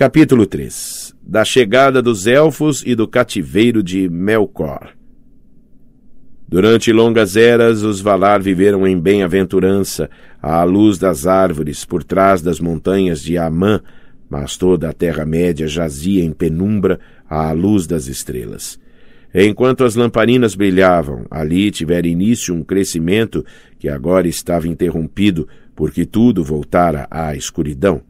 Capítulo 3 Da chegada dos elfos e do cativeiro de Melkor. Durante longas eras, os Valar viveram em bem-aventurança, à luz das árvores, por trás das montanhas de Amã, mas toda a Terra-média jazia em penumbra, à luz das estrelas. Enquanto as lamparinas brilhavam, ali tivera início um crescimento que agora estava interrompido, porque tudo voltara à escuridão.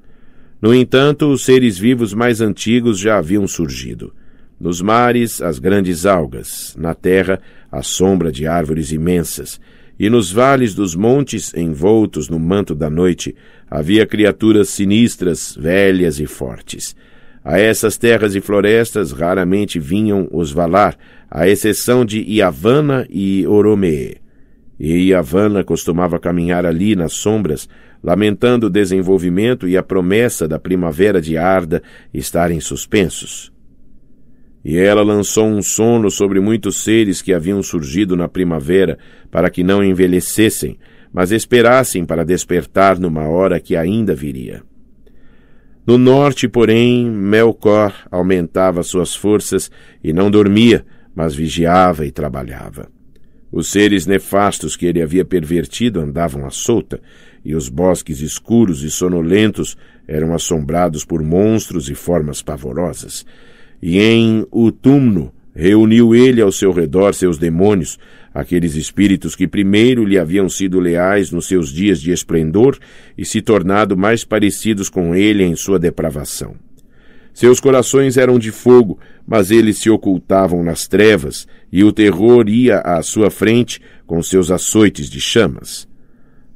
No entanto, os seres vivos mais antigos já haviam surgido. Nos mares, as grandes algas, na terra, a sombra de árvores imensas, e nos vales dos montes, envoltos no manto da noite, havia criaturas sinistras, velhas e fortes. A essas terras e florestas raramente vinham os Valar, à exceção de Iavana e Oromee. E Havana costumava caminhar ali nas sombras, lamentando o desenvolvimento e a promessa da primavera de Arda estarem suspensos. E ela lançou um sono sobre muitos seres que haviam surgido na primavera, para que não envelhecessem, mas esperassem para despertar numa hora que ainda viria. No norte, porém, Melkor aumentava suas forças e não dormia, mas vigiava e trabalhava. Os seres nefastos que ele havia pervertido andavam à solta, e os bosques escuros e sonolentos eram assombrados por monstros e formas pavorosas. E em Utumno reuniu ele ao seu redor seus demônios, aqueles espíritos que primeiro lhe haviam sido leais nos seus dias de esplendor e se tornado mais parecidos com ele em sua depravação. Seus corações eram de fogo, mas eles se ocultavam nas trevas, e o terror ia à sua frente com seus açoites de chamas.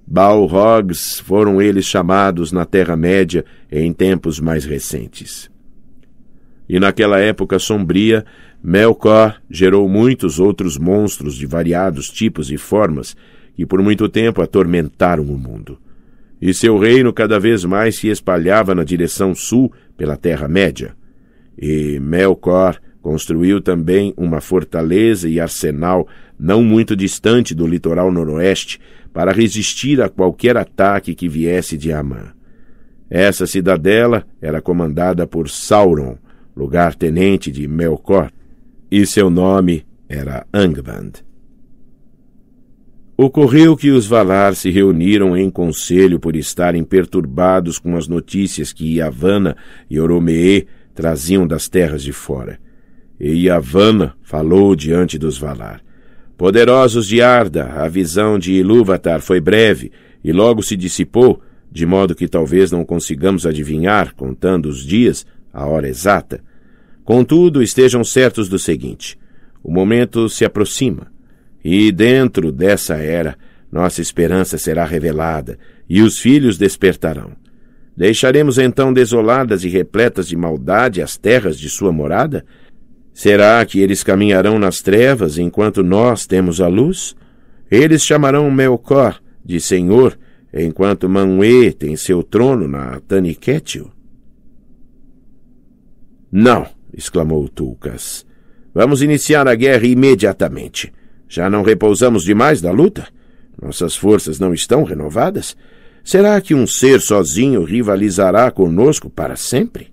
Balrogs foram eles chamados na Terra-média em tempos mais recentes. E naquela época sombria, Melkor gerou muitos outros monstros de variados tipos e formas que por muito tempo atormentaram o mundo e seu reino cada vez mais se espalhava na direção sul pela Terra-média. E Melkor construiu também uma fortaleza e arsenal não muito distante do litoral noroeste para resistir a qualquer ataque que viesse de Amã. Essa cidadela era comandada por Sauron, lugar-tenente de Melkor, e seu nome era Angband. Ocorreu que os Valar se reuniram em conselho por estarem perturbados com as notícias que Iavana e Oromeê traziam das terras de fora. E Iavana falou diante dos Valar. Poderosos de Arda, a visão de Ilúvatar foi breve e logo se dissipou, de modo que talvez não consigamos adivinhar, contando os dias, a hora exata. Contudo, estejam certos do seguinte: o momento se aproxima. E dentro dessa era, nossa esperança será revelada, e os filhos despertarão. Deixaremos então desoladas e repletas de maldade as terras de sua morada? Será que eles caminharão nas trevas enquanto nós temos a luz? Eles chamarão Melcor de Senhor, enquanto Manuê tem seu trono na Taniquétil? Não! exclamou Tulcas. Vamos iniciar a guerra imediatamente. Já não repousamos demais da luta? Nossas forças não estão renovadas? Será que um ser sozinho rivalizará conosco para sempre?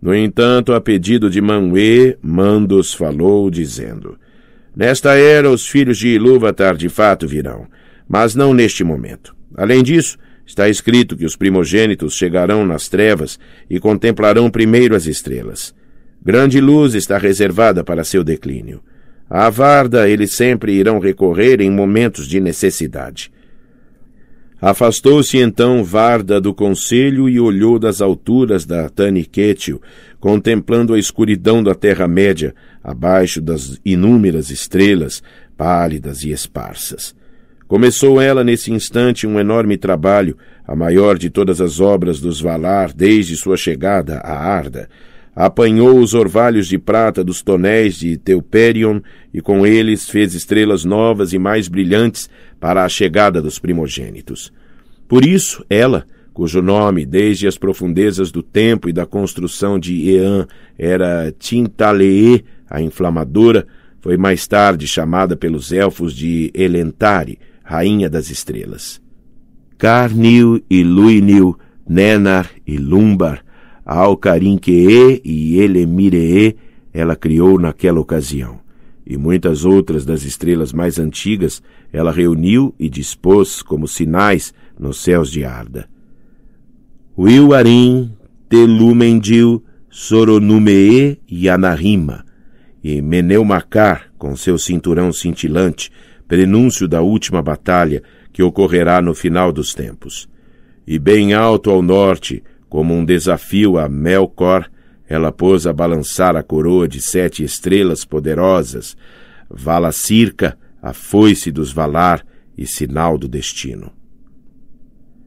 No entanto, a pedido de Manwë, Mandos falou, dizendo: Nesta era, os filhos de Ilúvatar de fato virão, mas não neste momento. Além disso, está escrito que os primogênitos chegarão nas trevas e contemplarão primeiro as estrelas. Grande luz está reservada para seu declínio. À Varda eles sempre irão recorrer em momentos de necessidade. Afastou-se então Varda do conselho e olhou das alturas da Taniquetil, contemplando a escuridão da Terra-média, abaixo das inúmeras estrelas, pálidas e esparsas. Começou ela nesse instante um enorme trabalho, a maior de todas as obras dos Valar desde sua chegada a Arda, apanhou os orvalhos de prata dos tonéis de Teuperion e com eles fez estrelas novas e mais brilhantes para a chegada dos primogênitos. Por isso, ela, cujo nome, desde as profundezas do tempo e da construção de Ean, era Tintalee, a inflamadora, foi mais tarde chamada pelos elfos de Elentari, rainha das estrelas. Carnil e Luinil, Nenar e Lumbar, Alcarinquee e Elemiree ela criou naquela ocasião. E muitas outras das estrelas mais antigas ela reuniu e dispôs como sinais nos céus de Arda. Wilwarim, Telumendil, Soronumee e Anarima, e Meneumacar, com seu cinturão cintilante, prenúncio da última batalha que ocorrerá no final dos tempos. E bem alto ao norte, como um desafio a Melkor, ela pôs a balançar a coroa de sete estrelas poderosas, vala circa, a foice dos Valar e sinal do destino.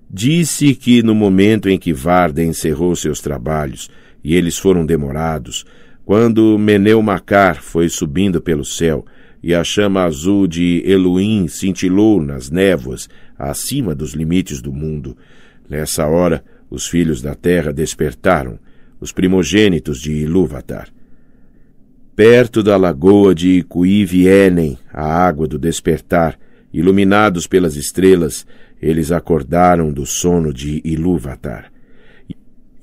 Disse que no momento em que Varda encerrou seus trabalhos, e eles foram demorados, quando Meneu-Macar foi subindo pelo céu, e a chama azul de Eluim cintilou nas névoas, acima dos limites do mundo. Nessa hora, os filhos da terra despertaram, os primogênitos de Ilúvatar. Perto da lagoa de Icuí Vienen, a água do despertar, iluminados pelas estrelas, eles acordaram do sono de Ilúvatar.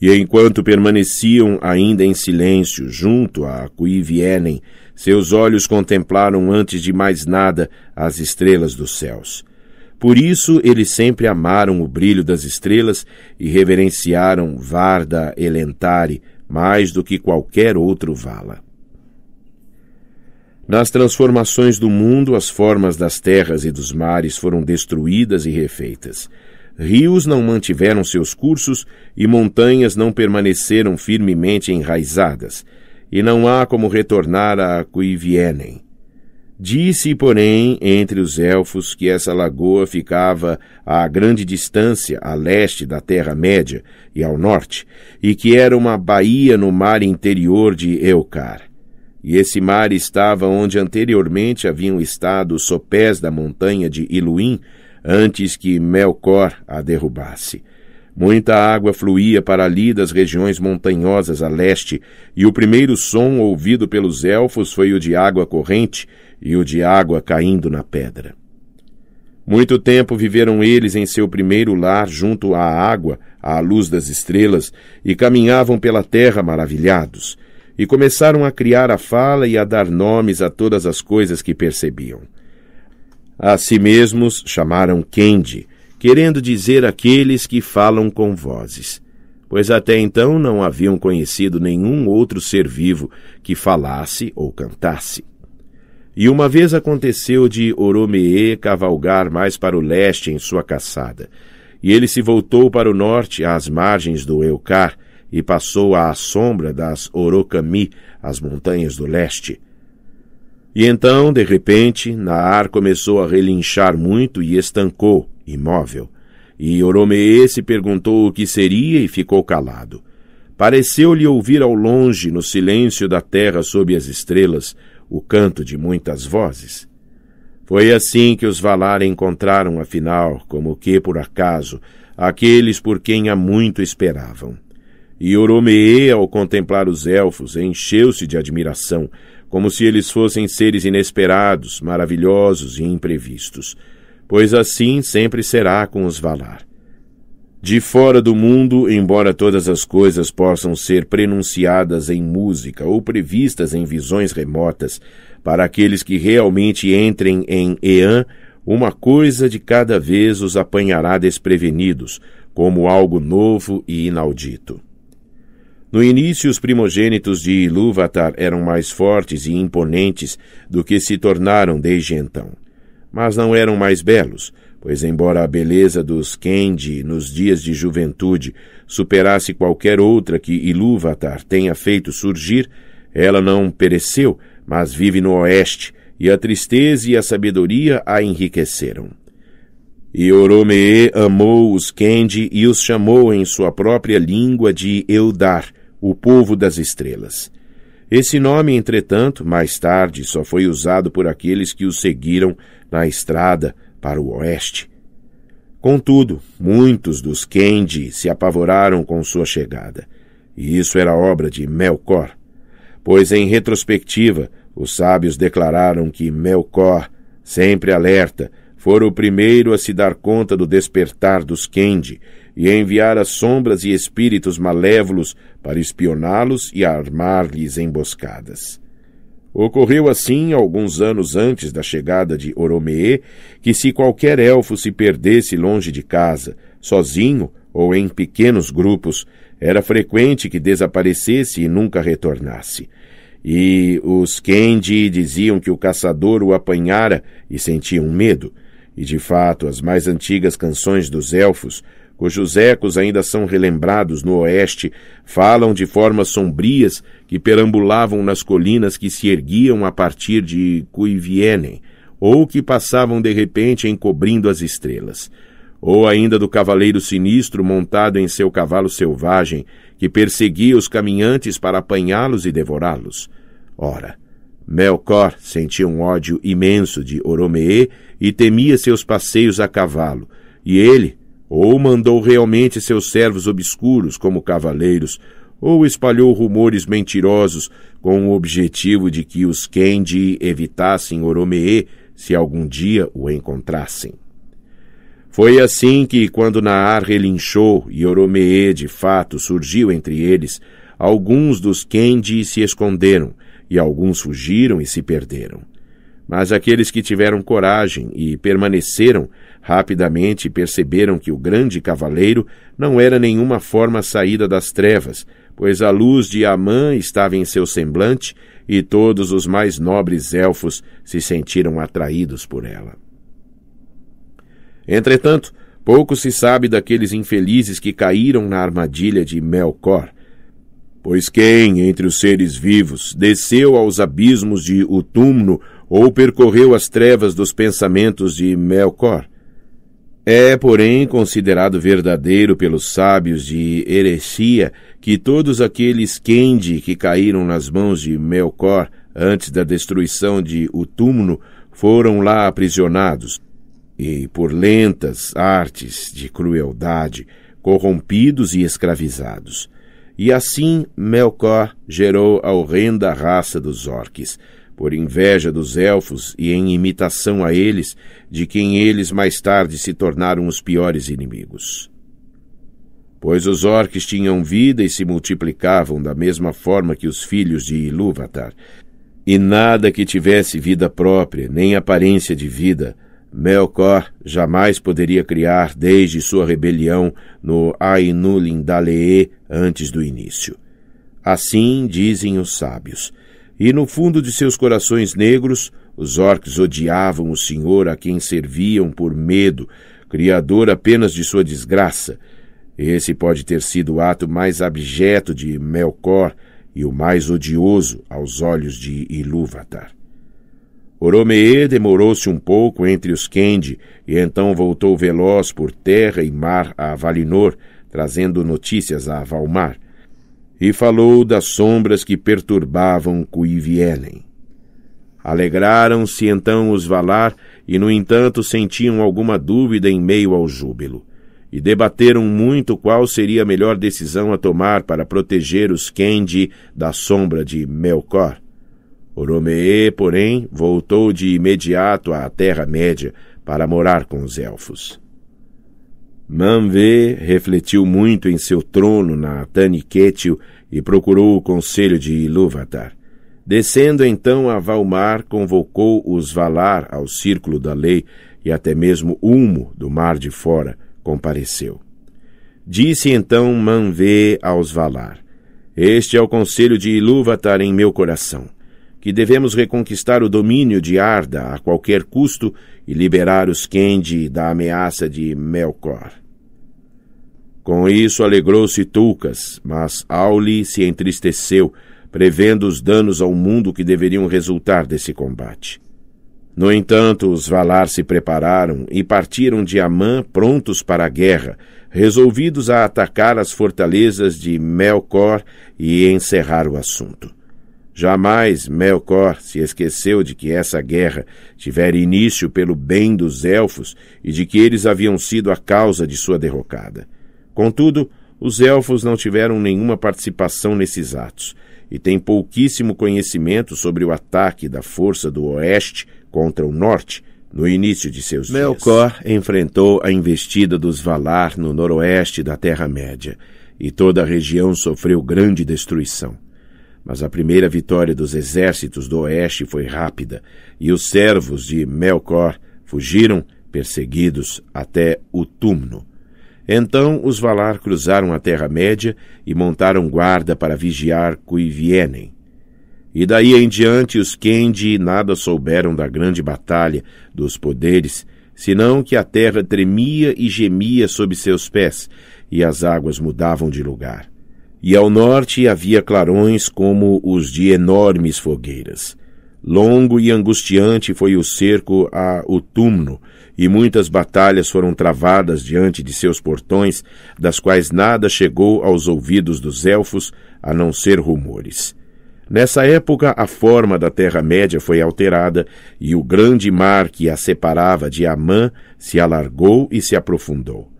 E enquanto permaneciam ainda em silêncio junto a Acuí seus olhos contemplaram antes de mais nada as estrelas dos céus. Por isso eles sempre amaram o brilho das estrelas e reverenciaram Varda Elentari mais do que qualquer outro vala. Nas transformações do mundo, as formas das terras e dos mares foram destruídas e refeitas. Rios não mantiveram seus cursos e montanhas não permaneceram firmemente enraizadas, e não há como retornar a cui Disse, porém, entre os elfos que essa lagoa ficava a grande distância a leste da Terra-média e ao norte, e que era uma baía no mar interior de Eucar. E esse mar estava onde anteriormente haviam estado os sopés da montanha de Iluim, antes que Melkor a derrubasse. Muita água fluía para ali das regiões montanhosas a leste, e o primeiro som ouvido pelos elfos foi o de água corrente e o de água caindo na pedra. Muito tempo viveram eles em seu primeiro lar junto à água, à luz das estrelas, e caminhavam pela terra maravilhados, e começaram a criar a fala e a dar nomes a todas as coisas que percebiam. A si mesmos chamaram Kendi, querendo dizer aqueles que falam com vozes. Pois até então não haviam conhecido nenhum outro ser vivo que falasse ou cantasse. E uma vez aconteceu de Oromee cavalgar mais para o leste em sua caçada. E ele se voltou para o norte, às margens do Eucar, e passou à sombra das Orocami, as montanhas do leste. E então, de repente, Naar começou a relinchar muito e estancou, imóvel. E Oromee se perguntou o que seria e ficou calado. Pareceu-lhe ouvir ao longe, no silêncio da terra sob as estrelas, o canto de muitas vozes. Foi assim que os Valar encontraram, afinal, como que por acaso, aqueles por quem há muito esperavam. E Oromee, ao contemplar os elfos, encheu-se de admiração, como se eles fossem seres inesperados, maravilhosos e imprevistos pois assim sempre será com os Valar. De fora do mundo, embora todas as coisas possam ser prenunciadas em música ou previstas em visões remotas, para aqueles que realmente entrem em Ean, uma coisa de cada vez os apanhará desprevenidos, como algo novo e inaudito. No início, os primogênitos de Ilúvatar eram mais fortes e imponentes do que se tornaram desde então mas não eram mais belos, pois, embora a beleza dos Kendi nos dias de juventude superasse qualquer outra que Ilúvatar tenha feito surgir, ela não pereceu, mas vive no oeste, e a tristeza e a sabedoria a enriqueceram. E Oromeê amou os Kendi e os chamou em sua própria língua de Eudar, o povo das estrelas. Esse nome, entretanto, mais tarde só foi usado por aqueles que o seguiram na estrada para o oeste. Contudo, muitos dos Kendi se apavoraram com sua chegada, e isso era obra de Melkor, pois em retrospectiva, os sábios declararam que Melkor, sempre alerta, fora o primeiro a se dar conta do despertar dos Kendi e a enviar as sombras e espíritos malévolos para espioná-los e armar-lhes emboscadas. Ocorreu assim, alguns anos antes da chegada de Oromee, que se qualquer elfo se perdesse longe de casa, sozinho ou em pequenos grupos, era frequente que desaparecesse e nunca retornasse. E os Kendi diziam que o caçador o apanhara e sentiam medo. E de fato, as mais antigas canções dos elfos cujos ecos ainda são relembrados no oeste, falam de formas sombrias que perambulavam nas colinas que se erguiam a partir de Cuivienen, ou que passavam de repente encobrindo as estrelas. Ou ainda do cavaleiro sinistro montado em seu cavalo selvagem, que perseguia os caminhantes para apanhá-los e devorá-los. Ora, Melkor sentia um ódio imenso de Oromee e temia seus passeios a cavalo, e ele, ou mandou realmente seus servos obscuros como cavaleiros, ou espalhou rumores mentirosos com o objetivo de que os Kendi evitassem Oromeê se algum dia o encontrassem. Foi assim que, quando Naar relinchou e Oromeê de fato surgiu entre eles, alguns dos Kendi se esconderam, e alguns fugiram e se perderam. Mas aqueles que tiveram coragem e permaneceram rapidamente perceberam que o grande cavaleiro não era nenhuma forma saída das trevas, pois a luz de Amã estava em seu semblante e todos os mais nobres elfos se sentiram atraídos por ela. Entretanto, pouco se sabe daqueles infelizes que caíram na armadilha de Melkor. Pois quem, entre os seres vivos, desceu aos abismos de Utumno ou percorreu as trevas dos pensamentos de Melkor. É, porém, considerado verdadeiro pelos sábios de Heresia que todos aqueles Kendi que caíram nas mãos de Melkor antes da destruição de Utumno foram lá aprisionados, e por lentas artes de crueldade, corrompidos e escravizados. E assim Melkor gerou a horrenda raça dos orques, por inveja dos elfos e em imitação a eles, de quem eles mais tarde se tornaram os piores inimigos. Pois os orques tinham vida e se multiplicavam da mesma forma que os filhos de Ilúvatar, e nada que tivesse vida própria, nem aparência de vida, Melkor jamais poderia criar desde sua rebelião no Ainulindaleê antes do início. Assim dizem os sábios. E no fundo de seus corações negros, os orcs odiavam o Senhor a quem serviam por medo, criador apenas de sua desgraça. Esse pode ter sido o ato mais abjeto de Melkor e o mais odioso aos olhos de Ilúvatar. Oromeê demorou-se um pouco entre os Kendi e então voltou veloz por terra e mar a Valinor, trazendo notícias a Valmar e falou das sombras que perturbavam Cuivielen. Alegraram-se então os Valar, e no entanto sentiam alguma dúvida em meio ao júbilo, e debateram muito qual seria a melhor decisão a tomar para proteger os Kendi da sombra de Melkor. Oromeê, porém, voltou de imediato à Terra-média para morar com os elfos. Manvê refletiu muito em seu trono na Taniquetil e procurou o conselho de Ilúvatar. Descendo então a Valmar, convocou os Valar ao círculo da lei e até mesmo Humo, do mar de fora, compareceu. Disse então Manvê aos Valar: Este é o conselho de Ilúvatar em meu coração que devemos reconquistar o domínio de Arda a qualquer custo e liberar os Kendi da ameaça de Melkor. Com isso alegrou-se Tulcas, mas Auli se entristeceu, prevendo os danos ao mundo que deveriam resultar desse combate. No entanto, os Valar se prepararam e partiram de Amã prontos para a guerra, resolvidos a atacar as fortalezas de Melkor e encerrar o assunto. Jamais Melkor se esqueceu de que essa guerra tivera início pelo bem dos elfos e de que eles haviam sido a causa de sua derrocada. Contudo, os elfos não tiveram nenhuma participação nesses atos e têm pouquíssimo conhecimento sobre o ataque da força do oeste contra o norte no início de seus Melkor dias. Melkor enfrentou a investida dos Valar no noroeste da Terra-média e toda a região sofreu grande destruição. Mas a primeira vitória dos exércitos do oeste foi rápida, e os servos de Melkor fugiram, perseguidos, até o túmulo. Então os Valar cruzaram a Terra-média e montaram guarda para vigiar Cuivienem. E daí em diante os Kendi nada souberam da grande batalha, dos poderes, senão que a terra tremia e gemia sob seus pés, e as águas mudavam de lugar e ao norte havia clarões como os de enormes fogueiras. Longo e angustiante foi o cerco a Otumno, e muitas batalhas foram travadas diante de seus portões, das quais nada chegou aos ouvidos dos elfos, a não ser rumores. Nessa época, a forma da Terra-média foi alterada e o grande mar que a separava de Amã se alargou e se aprofundou.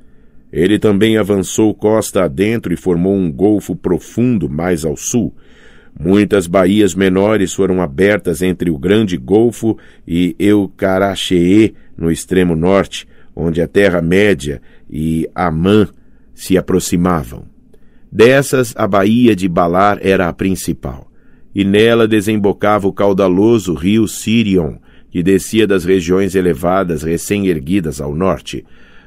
Ele também avançou costa adentro e formou um golfo profundo mais ao sul. Muitas baías menores foram abertas entre o Grande Golfo e Eucarachee, no extremo norte, onde a Terra-média e Amã se aproximavam. Dessas, a Baía de Balar era a principal, e nela desembocava o caudaloso rio Sirion, que descia das regiões elevadas recém-erguidas ao norte.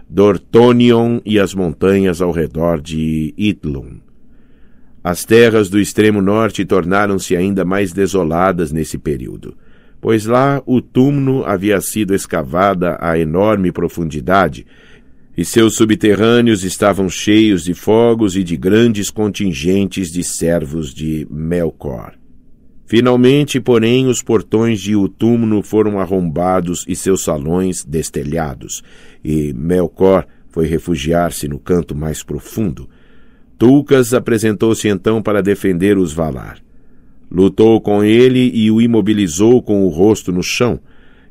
Dortonion e as montanhas ao redor de Idlum. As terras do extremo norte tornaram-se ainda mais desoladas nesse período, pois lá o túmulo havia sido escavada a enorme profundidade e seus subterrâneos estavam cheios de fogos e de grandes contingentes de servos de Melkor. Finalmente, porém, os portões de Utumno foram arrombados e seus salões destelhados, e Melkor foi refugiar-se no canto mais profundo. Tulcas apresentou-se então para defender os Valar. Lutou com ele e o imobilizou com o rosto no chão,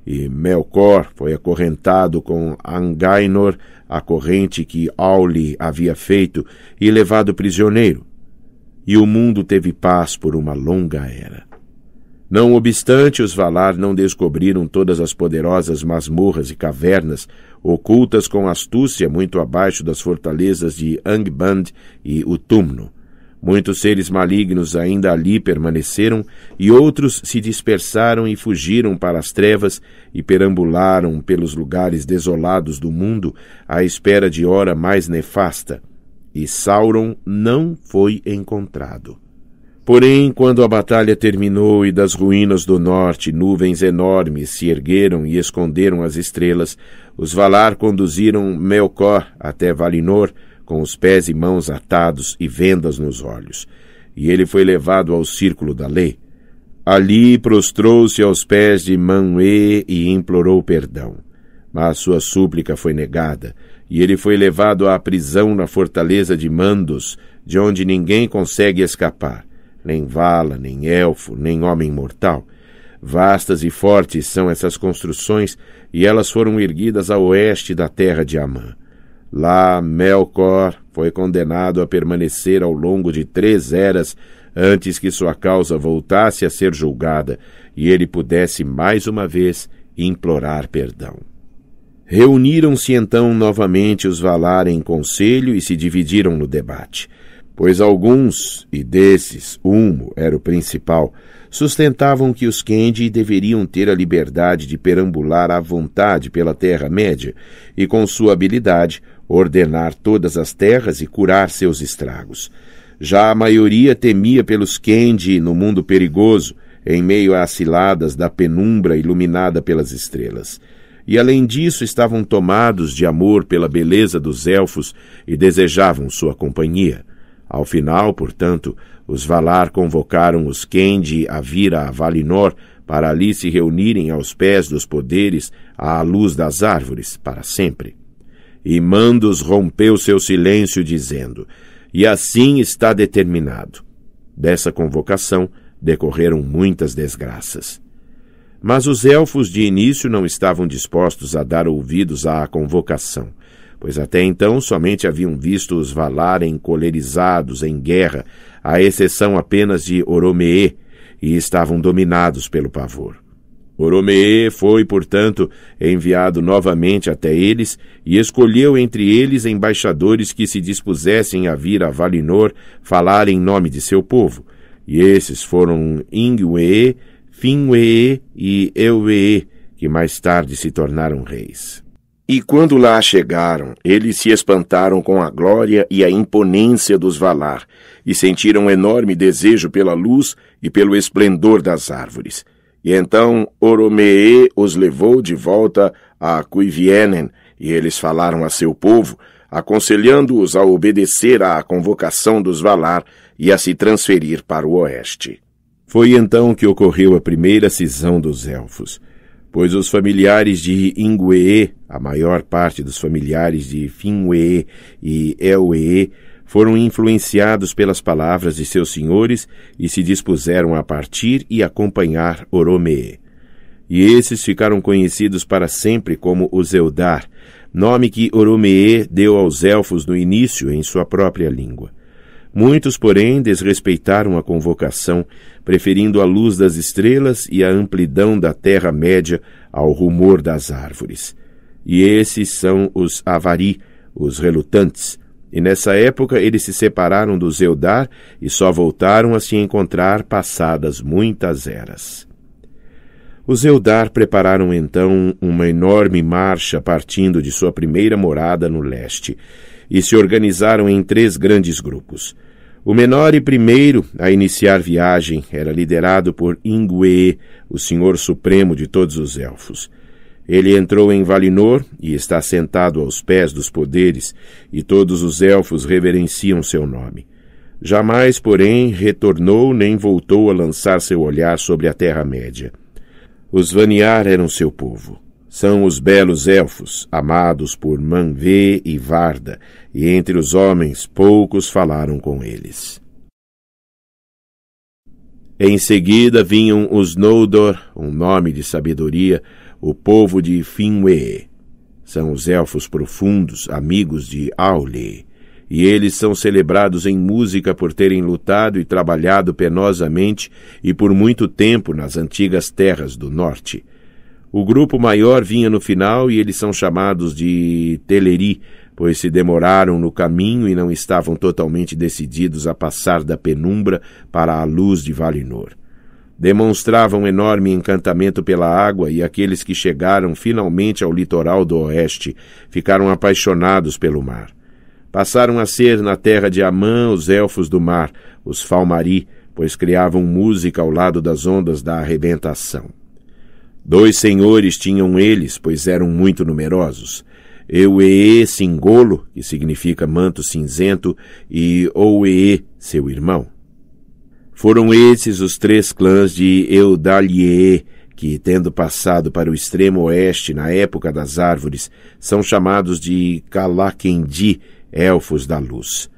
e Melkor foi acorrentado com Angainor, a corrente que Auli havia feito, e levado prisioneiro e o mundo teve paz por uma longa era. Não obstante, os Valar não descobriram todas as poderosas masmorras e cavernas, ocultas com astúcia muito abaixo das fortalezas de Angband e Utumno. Muitos seres malignos ainda ali permaneceram, e outros se dispersaram e fugiram para as trevas e perambularam pelos lugares desolados do mundo à espera de hora mais nefasta e Sauron não foi encontrado. Porém, quando a batalha terminou e das ruínas do norte nuvens enormes se ergueram e esconderam as estrelas, os Valar conduziram Melkor até Valinor, com os pés e mãos atados e vendas nos olhos. E ele foi levado ao círculo da lei. Ali prostrou-se aos pés de Manwë e implorou perdão. Mas sua súplica foi negada, e ele foi levado à prisão na fortaleza de Mandos, de onde ninguém consegue escapar, nem vala, nem elfo, nem homem mortal. Vastas e fortes são essas construções, e elas foram erguidas a oeste da terra de Amã. Lá, Melkor foi condenado a permanecer ao longo de três eras antes que sua causa voltasse a ser julgada e ele pudesse mais uma vez implorar perdão. Reuniram-se então novamente os Valar em conselho e se dividiram no debate. Pois alguns, e desses Ulmo era o principal, sustentavam que os Kendi deveriam ter a liberdade de perambular à vontade pela Terra-média e, com sua habilidade, ordenar todas as terras e curar seus estragos. Já a maioria temia pelos Kendi no mundo perigoso, em meio às ciladas da penumbra iluminada pelas estrelas e além disso estavam tomados de amor pela beleza dos elfos e desejavam sua companhia. Ao final, portanto, os Valar convocaram os Kendi a vir a Valinor para ali se reunirem aos pés dos poderes, à luz das árvores, para sempre. E Mandos rompeu seu silêncio, dizendo: E assim está determinado. Dessa convocação decorreram muitas desgraças. Mas os elfos de início não estavam dispostos a dar ouvidos à convocação, pois até então somente haviam visto os Valar encolerizados em guerra, à exceção apenas de Oromee, e estavam dominados pelo pavor. Oromee foi, portanto, enviado novamente até eles e escolheu entre eles embaixadores que se dispusessem a vir a Valinor falar em nome de seu povo. E esses foram Ingwe, Finwë e Euê, que mais tarde se tornaram reis. E quando lá chegaram, eles se espantaram com a glória e a imponência dos Valar, e sentiram um enorme desejo pela luz e pelo esplendor das árvores. E então Oromee os levou de volta a Cuivienen, e eles falaram a seu povo, aconselhando-os a obedecer à convocação dos Valar e a se transferir para o oeste. Foi então que ocorreu a primeira cisão dos elfos, pois os familiares de Ingwee, a maior parte dos familiares de Finwee e Elwee, foram influenciados pelas palavras de seus senhores e se dispuseram a partir e acompanhar Oromee. E esses ficaram conhecidos para sempre como os Eldar, nome que Oromee deu aos elfos no início em sua própria língua. Muitos, porém, desrespeitaram a convocação, preferindo a luz das estrelas e a amplidão da terra-média ao rumor das árvores. E esses são os avari, os relutantes. E nessa época eles se separaram do Zeudar e só voltaram a se encontrar passadas muitas eras. Os Eldar prepararam então uma enorme marcha partindo de sua primeira morada no leste e se organizaram em três grandes grupos. O menor e primeiro a iniciar viagem era liderado por Ingwe, o senhor supremo de todos os elfos. Ele entrou em Valinor e está sentado aos pés dos poderes, e todos os elfos reverenciam seu nome. Jamais, porém, retornou nem voltou a lançar seu olhar sobre a Terra-média. Os Vaniar eram seu povo. São os belos elfos, amados por Manvê e Varda, e entre os homens poucos falaram com eles. Em seguida vinham os Noldor, um nome de sabedoria, o povo de Finwë. São os elfos profundos, amigos de Auli, e eles são celebrados em música por terem lutado e trabalhado penosamente e por muito tempo nas antigas terras do norte. O grupo maior vinha no final e eles são chamados de Teleri, pois se demoraram no caminho e não estavam totalmente decididos a passar da penumbra para a luz de Valinor. Demonstravam enorme encantamento pela água e aqueles que chegaram finalmente ao litoral do oeste ficaram apaixonados pelo mar. Passaram a ser na terra de Amã os elfos do mar, os Falmari, pois criavam música ao lado das ondas da arrebentação. Dois senhores tinham eles, pois eram muito numerosos. Euee Singolo, que significa manto cinzento, e Ouee, seu irmão. Foram esses os três clãs de Eudalie, que, tendo passado para o extremo oeste na época das árvores, são chamados de Kalakendi, elfos da luz.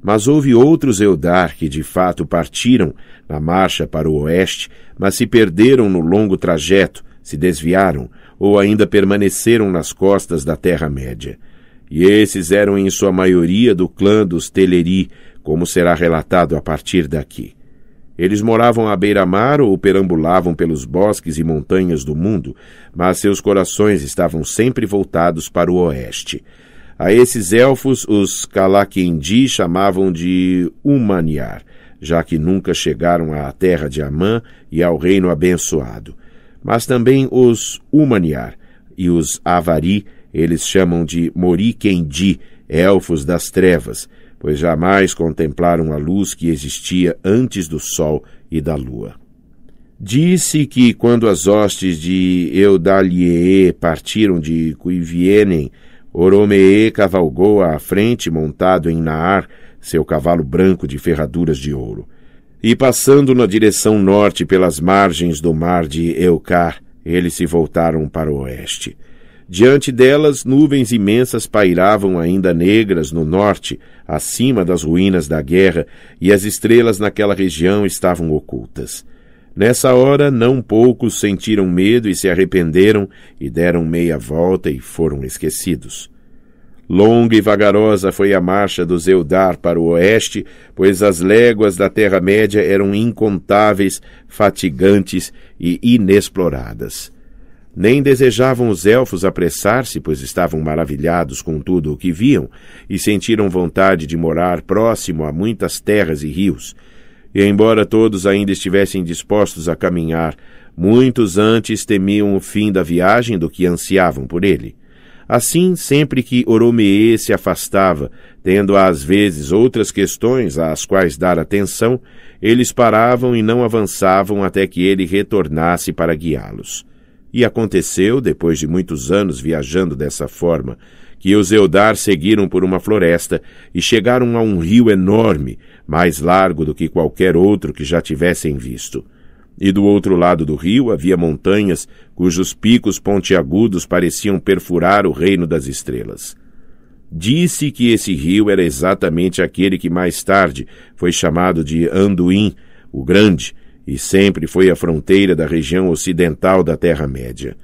Mas houve outros Eudar que de fato partiram na marcha para o oeste, mas se perderam no longo trajeto, se desviaram ou ainda permaneceram nas costas da Terra-média. E esses eram em sua maioria do clã dos Teleri, como será relatado a partir daqui. Eles moravam à beira-mar ou perambulavam pelos bosques e montanhas do mundo, mas seus corações estavam sempre voltados para o oeste. A esses elfos os Kalakendi chamavam de humaniar, já que nunca chegaram à terra de Amã e ao reino abençoado mas também os humaniar e os Avari, eles chamam de Morikendi, elfos das trevas, pois jamais contemplaram a luz que existia antes do sol e da lua. Disse que quando as hostes de Eudalie partiram de Cuivienen Oromeê cavalgou à frente montado em Naar, seu cavalo branco de ferraduras de ouro. E passando na direção norte pelas margens do mar de Eucar, eles se voltaram para o oeste. Diante delas, nuvens imensas pairavam ainda negras no norte, acima das ruínas da guerra, e as estrelas naquela região estavam ocultas. Nessa hora, não poucos sentiram medo e se arrependeram, e deram meia volta e foram esquecidos. Longa e vagarosa foi a marcha do Zeudar para o oeste, pois as léguas da Terra-média eram incontáveis, fatigantes e inexploradas. Nem desejavam os elfos apressar-se, pois estavam maravilhados com tudo o que viam, e sentiram vontade de morar próximo a muitas terras e rios. E embora todos ainda estivessem dispostos a caminhar, muitos antes temiam o fim da viagem do que ansiavam por ele. Assim, sempre que Oromeê se afastava, tendo às vezes outras questões às quais dar atenção, eles paravam e não avançavam até que ele retornasse para guiá-los. E aconteceu, depois de muitos anos viajando dessa forma, que os Eudar seguiram por uma floresta e chegaram a um rio enorme, mais largo do que qualquer outro que já tivessem visto e do outro lado do rio havia montanhas cujos picos pontiagudos pareciam perfurar o reino das estrelas. Disse que esse rio era exatamente aquele que mais tarde foi chamado de Anduin, o Grande, e sempre foi a fronteira da região ocidental da Terra-média.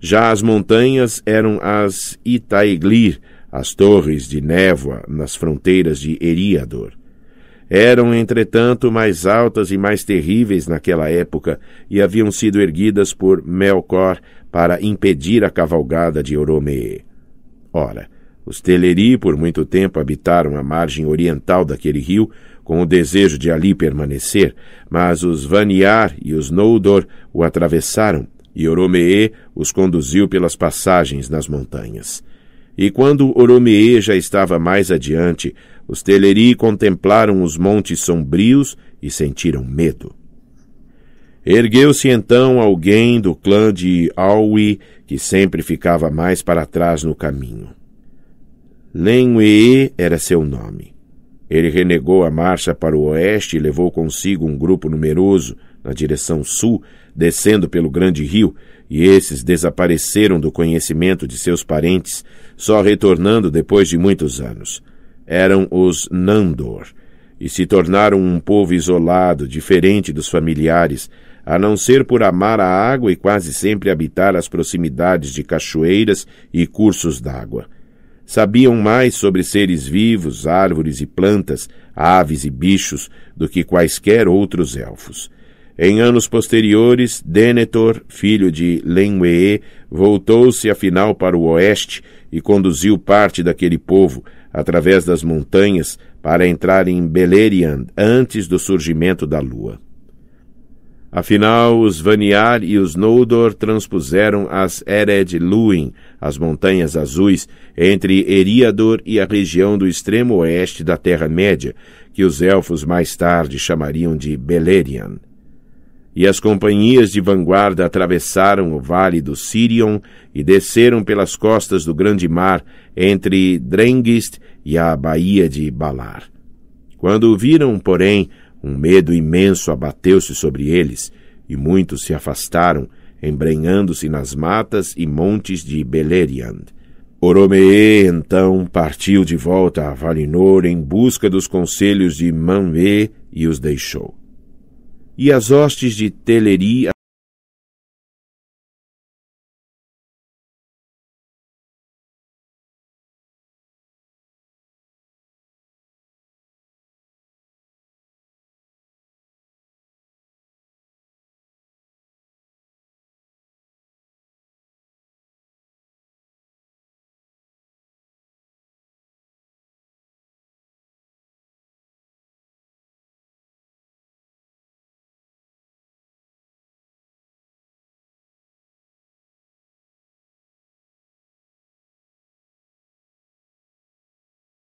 Já as montanhas eram as Itaeglir, as torres de névoa nas fronteiras de Eriador. Eram, entretanto, mais altas e mais terríveis naquela época e haviam sido erguidas por Melkor para impedir a cavalgada de Oromê. Ora, os Teleri por muito tempo habitaram a margem oriental daquele rio, com o desejo de ali permanecer, mas os Vaniar e os Noldor o atravessaram, e Oromee os conduziu pelas passagens nas montanhas. E quando Oromee já estava mais adiante, os Teleri contemplaram os montes sombrios e sentiram medo. Ergueu-se então alguém do clã de Alwi, que sempre ficava mais para trás no caminho. Lenwee era seu nome. Ele renegou a marcha para o oeste e levou consigo um grupo numeroso na direção sul, descendo pelo grande rio, e esses desapareceram do conhecimento de seus parentes, só retornando depois de muitos anos. Eram os Nandor, e se tornaram um povo isolado, diferente dos familiares, a não ser por amar a água e quase sempre habitar as proximidades de cachoeiras e cursos d'água. Sabiam mais sobre seres vivos, árvores e plantas, aves e bichos, do que quaisquer outros elfos. Em anos posteriores, Denethor, filho de Lenwee, voltou-se afinal para o oeste e conduziu parte daquele povo através das montanhas para entrar em Beleriand antes do surgimento da lua. Afinal, os Vaniar e os Noldor transpuseram as Ered Luin, as Montanhas Azuis, entre Eriador e a região do extremo oeste da Terra-média, que os elfos mais tarde chamariam de Beleriand. E as companhias de vanguarda atravessaram o vale do Sirion e desceram pelas costas do grande mar entre Drengist e a baía de Balar. Quando o viram, porém, um medo imenso abateu-se sobre eles, e muitos se afastaram, embrenhando-se nas matas e montes de Beleriand. Oromee, então, partiu de volta a Valinor em busca dos conselhos de Manwë e os deixou e as hostes de Teleri